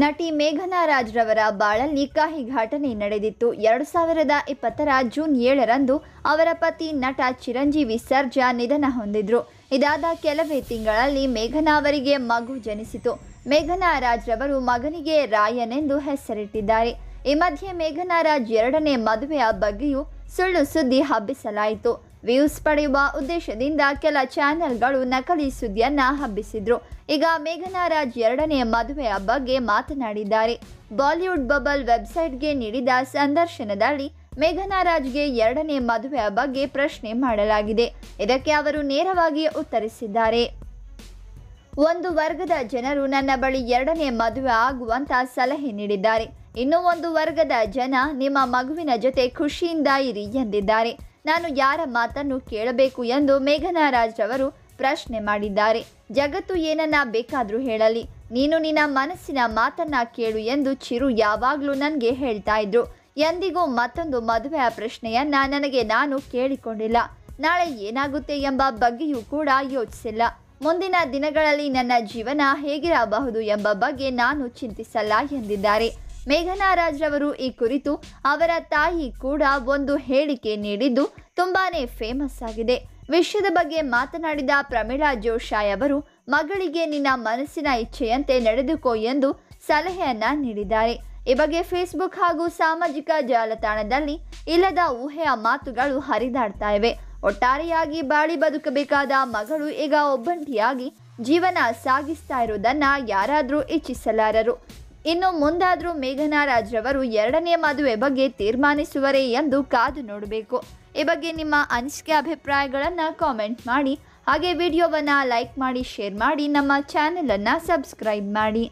ನಟಿ ಮೇಘನಾ ರಾಜ್ರವರ ಬಾಳಲ್ಲಿ ಕಾಹಿ ಘಟನೆ ನಡೆದಿತ್ತು ಎರಡು ಸಾವಿರದ ಇಪ್ಪತ್ತರ ಜೂನ್ ಏಳರಂದು ಅವರ ಪತಿ ನಟ ಚಿರಂಜೀವಿ ಸರ್ಜಾ ನಿಧನ ಹೊಂದಿದ್ರು ಇದಾದ ಕೆಲವೇ ತಿಂಗಳಲ್ಲಿ ಮೇಘನಾ ಅವರಿಗೆ ಮಗು ಜನಿಸಿತು ಮೇಘನಾ ರಾಜ್ರವರು ಮಗನಿಗೆ ರಾಯನೆಂದು ಹೆಸರಿಟ್ಟಿದ್ದಾರೆ ಈ ಮಧ್ಯೆ ಮೇಘನಾ ರಾಜ್ ಎರಡನೇ ಮದುವೆಯ ಬಗ್ಗೆಯೂ ಸುಳ್ಳು ಸುದ್ದಿ ಹಬ್ಬಿಸಲಾಯಿತು ವ್ಯೂಸ್ ಪಡೆಯುವ ಉದ್ದೇಶದಿಂದ ಕೆಲ ಚಾನೆಲ್ಗಳು ನಕಲಿ ಸುದ್ದಿಯನ್ನ ಹಬ್ಬಿಸಿದ್ರು ಈಗ ಮೇಘನಾ ರಾಜ್ ಎರಡನೆಯ ಮದುವೆಯ ಬಗ್ಗೆ ಮಾತನಾಡಿದ್ದಾರೆ ಬಾಲಿವುಡ್ ಬಬಲ್ ವೆಬ್ಸೈಟ್ಗೆ ನೀಡಿದ ಸಂದರ್ಶನದಲ್ಲಿ ಮೇಘನಾ ರಾಜ್ಗೆ ಎರಡನೇ ಮದುವೆಯ ಬಗ್ಗೆ ಪ್ರಶ್ನೆ ಮಾಡಲಾಗಿದೆ ಇದಕ್ಕೆ ಅವರು ನೇರವಾಗಿ ಉತ್ತರಿಸಿದ್ದಾರೆ ಒಂದು ವರ್ಗದ ಜನರು ನನ್ನ ಬಳಿ ಎರಡನೇ ಮದುವೆ ಆಗುವಂತ ಸಲಹೆ ನೀಡಿದ್ದಾರೆ ಇನ್ನೂ ಒಂದು ವರ್ಗದ ಜನ ನಿಮ್ಮ ಮಗುವಿನ ಜೊತೆ ಖುಷಿಯಿಂದ ಇರಿ ಎಂದಿದ್ದಾರೆ ನಾನು ಯಾರ ಮಾತನ್ನು ಕೇಳಬೇಕು ಎಂದು ಮೇಘನಾ ರಾಜ್ ರವರು ಪ್ರಶ್ನೆ ಮಾಡಿದ್ದಾರೆ ಜಗತ್ತು ಏನನ್ನ ಬೇಕಾದರೂ ಹೇಳಲಿ ನೀನು ನಿನ್ನ ಮನಸ್ಸಿನ ಮಾತನ್ನ ಕೇಳು ಎಂದು ಚಿರು ಯಾವಾಗಲೂ ನನಗೆ ಹೇಳ್ತಾ ಇದ್ರು ಎಂದಿಗೂ ಮತ್ತೊಂದು ಮದುವೆಯ ಪ್ರಶ್ನೆಯನ್ನ ನನಗೆ ನಾನು ಕೇಳಿಕೊಂಡಿಲ್ಲ ನಾಳೆ ಏನಾಗುತ್ತೆ ಎಂಬ ಬಗ್ಗೆಯೂ ಕೂಡ ಯೋಚಿಸಿಲ್ಲ ಮುಂದಿನ ದಿನಗಳಲ್ಲಿ ನನ್ನ ಜೀವನ ಹೇಗಿರಬಹುದು ಎಂಬ ಬಗ್ಗೆ ನಾನು ಚಿಂತಿಸಲ್ಲ ಎಂದಿದ್ದಾರೆ ಮೇಘನಾ ರವರು ಈ ಕುರಿತು ಅವರ ತಾಯಿ ಕೂಡ ಒಂದು ಹೇಳಿಕೆ ನೀಡಿದ್ದು ತುಂಬಾನೇ ಫೇಮಸ್ ಆಗಿದೆ ವಿಷಯದ ಬಗ್ಗೆ ಮಾತನಾಡಿದ ಪ್ರಮೀಳಾ ಜೋಶಾಯ್ ಅವರು ಮಗಳಿಗೆ ನಿನ್ನ ಮನಸ್ಸಿನ ಇಚ್ಛೆಯಂತೆ ನಡೆದುಕೋ ಎಂದು ಸಲಹೆಯನ್ನ ನೀಡಿದ್ದಾರೆ ಈ ಬಗ್ಗೆ ಫೇಸ್ಬುಕ್ ಹಾಗೂ ಸಾಮಾಜಿಕ ಜಾಲತಾಣದಲ್ಲಿ ಇಲ್ಲದ ಊಹೆಯ ಮಾತುಗಳು ಹರಿದಾಡ್ತಾ ಇವೆ ಒಟ್ಟಾರೆಯಾಗಿ ಬಾಳಿ ಬದುಕಬೇಕಾದ ಮಗಳು ಈಗ ಒಬ್ಬಂಟಿಯಾಗಿ ಜೀವನ ಸಾಗಿಸ್ತಾ ಇರುವುದನ್ನ ಯಾರಾದರೂ ಇಚ್ಛಿಸಲಾರರು ಇನ್ನು ಮುಂದಾದರೂ ಮೇಘನಾ ರಾಜ್ರವರು ಎರಡನೇ ಮದುವೆ ಬಗ್ಗೆ ತೀರ್ಮಾನಿಸುವರೇ ಎಂದು ಕಾದು ನೋಡಬೇಕು ಈ ಬಗ್ಗೆ ನಿಮ್ಮ ಅನಿಸಿಕೆ ಅಭಿಪ್ರಾಯಗಳನ್ನು ಕಾಮೆಂಟ್ ಮಾಡಿ ಹಾಗೆ ವಿಡಿಯೋವನ್ನು ಲೈಕ್ ಮಾಡಿ ಶೇರ್ ಮಾಡಿ ನಮ್ಮ ಚಾನಲನ್ನು ಸಬ್ಸ್ಕ್ರೈಬ್ ಮಾಡಿ